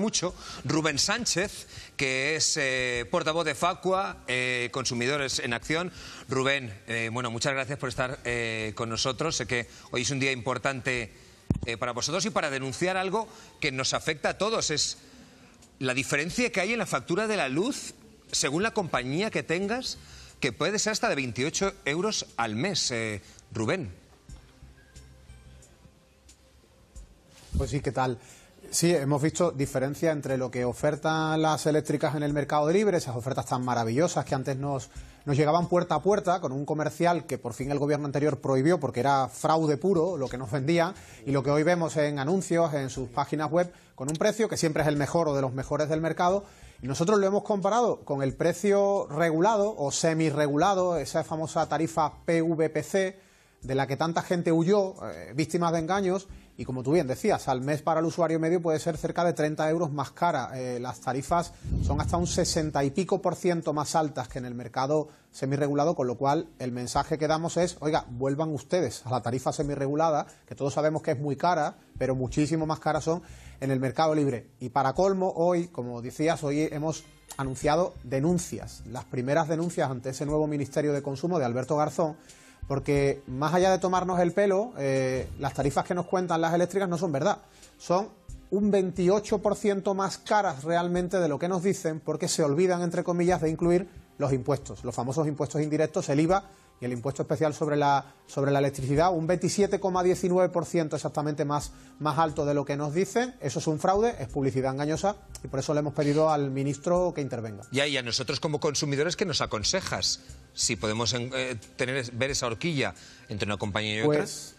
mucho Rubén Sánchez, que es eh, portavoz de Facua, eh, Consumidores en Acción. Rubén, eh, bueno, muchas gracias por estar con nosotros. Sé que hoy es un día importante para vosotros y para denunciar algo que nos afecta a todos. Es la diferencia que hay en la factura de la luz, según la compañía que tengas, que puede ser hasta de 28 euros al mes. Rubén. Pues sí, ¿qué tal? Sí, hemos visto diferencia entre lo que ofertan las eléctricas en el mercado libre, esas ofertas tan maravillosas que antes nos, nos llegaban puerta a puerta con un comercial que por fin el gobierno anterior prohibió porque era fraude puro lo que nos vendía y lo que hoy vemos en anuncios, en sus páginas web, con un precio que siempre es el mejor o de los mejores del mercado. Y nosotros lo hemos comparado con el precio regulado o semi regulado, esa famosa tarifa PVPC de la que tanta gente huyó, eh, víctimas de engaños, y como tú bien decías, al mes para el usuario medio puede ser cerca de 30 euros más cara. Eh, las tarifas son hasta un 60 y pico por ciento más altas que en el mercado semirregulado, con lo cual el mensaje que damos es, oiga, vuelvan ustedes a la tarifa semirregulada, que todos sabemos que es muy cara, pero muchísimo más cara son en el mercado libre. Y para colmo, hoy, como decías, hoy hemos anunciado denuncias, las primeras denuncias ante ese nuevo Ministerio de Consumo de Alberto Garzón, porque más allá de tomarnos el pelo, eh, las tarifas que nos cuentan las eléctricas no son verdad. Son un 28% más caras realmente de lo que nos dicen porque se olvidan, entre comillas, de incluir los impuestos, los famosos impuestos indirectos, el IVA y el impuesto especial sobre la, sobre la electricidad, un 27,19% exactamente más, más alto de lo que nos dicen. Eso es un fraude, es publicidad engañosa y por eso le hemos pedido al ministro que intervenga. y a nosotros como consumidores, ¿qué nos aconsejas? Si podemos eh, tener, ver esa horquilla entre una compañía y otra. Pues,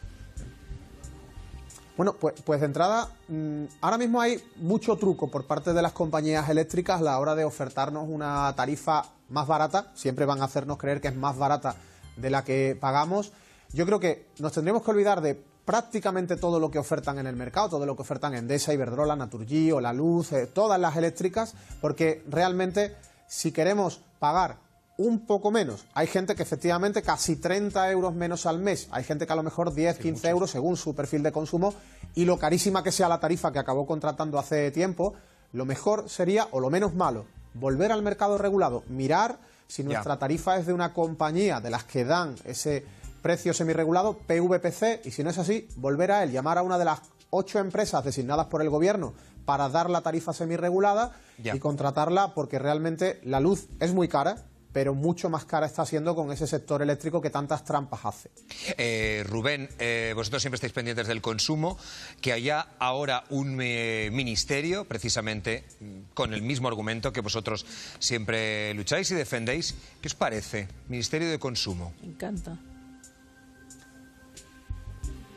bueno, pues, pues, de entrada, mm, ahora mismo hay mucho truco por parte de las compañías eléctricas a la hora de ofertarnos una tarifa más barata. Siempre van a hacernos creer que es más barata de la que pagamos, yo creo que nos tendríamos que olvidar de prácticamente todo lo que ofertan en el mercado, todo lo que ofertan Endesa, Iberdrola, Naturgy o La Luz, eh, todas las eléctricas, porque realmente si queremos pagar un poco menos, hay gente que efectivamente casi 30 euros menos al mes, hay gente que a lo mejor 10, 15 euros según su perfil de consumo y lo carísima que sea la tarifa que acabó contratando hace tiempo, lo mejor sería, o lo menos malo, volver al mercado regulado, mirar si nuestra tarifa es de una compañía de las que dan ese precio semirregulado, PVPC, y si no es así, volver a él, llamar a una de las ocho empresas designadas por el gobierno para dar la tarifa semirregulada y contratarla porque realmente la luz es muy cara, pero mucho más cara está siendo con ese sector eléctrico que tantas trampas hace. Eh, Rubén, eh, vosotros siempre estáis pendientes del consumo, que haya ahora un eh, ministerio, precisamente mm, con el mismo argumento que vosotros siempre lucháis y defendéis. ¿Qué os parece? Ministerio de Consumo. Me encanta.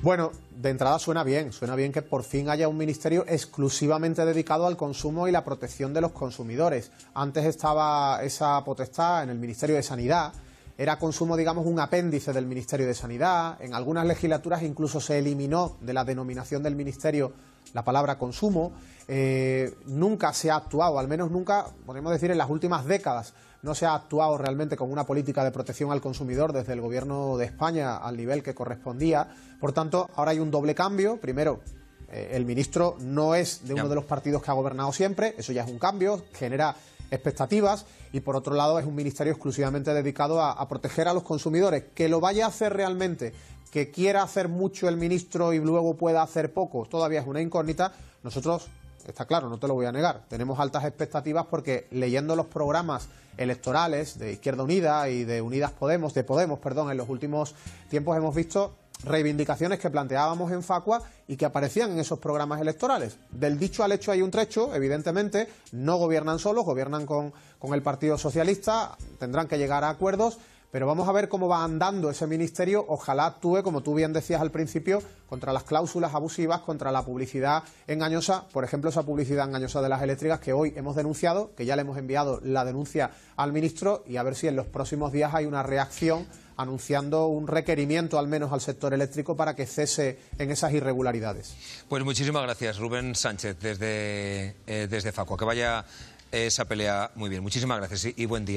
Bueno, de entrada suena bien, suena bien que por fin haya un ministerio exclusivamente dedicado al consumo y la protección de los consumidores. Antes estaba esa potestad en el Ministerio de Sanidad, era consumo, digamos, un apéndice del Ministerio de Sanidad. En algunas legislaturas incluso se eliminó de la denominación del Ministerio la palabra consumo. Eh, nunca se ha actuado, al menos nunca, podemos decir, en las últimas décadas, no se ha actuado realmente con una política de protección al consumidor desde el gobierno de España al nivel que correspondía. Por tanto, ahora hay un doble cambio. Primero, eh, el ministro no es de uno de los partidos que ha gobernado siempre, eso ya es un cambio, genera expectativas y por otro lado es un ministerio exclusivamente dedicado a, a proteger a los consumidores. Que lo vaya a hacer realmente, que quiera hacer mucho el ministro y luego pueda hacer poco, todavía es una incógnita. Nosotros está claro, no te lo voy a negar. Tenemos altas expectativas porque leyendo los programas electorales de Izquierda Unida y de Unidas Podemos, de Podemos, perdón, en los últimos tiempos hemos visto reivindicaciones que planteábamos en Facua y que aparecían en esos programas electorales. Del dicho al hecho hay un trecho, evidentemente, no gobiernan solos, gobiernan con, con el Partido Socialista, tendrán que llegar a acuerdos pero vamos a ver cómo va andando ese ministerio. Ojalá actúe, como tú bien decías al principio, contra las cláusulas abusivas, contra la publicidad engañosa, por ejemplo, esa publicidad engañosa de las eléctricas que hoy hemos denunciado, que ya le hemos enviado la denuncia al ministro y a ver si en los próximos días hay una reacción anunciando un requerimiento al menos al sector eléctrico para que cese en esas irregularidades. Pues muchísimas gracias, Rubén Sánchez, desde, eh, desde Que vaya esa pelea muy bien. Muchísimas gracias y buen día.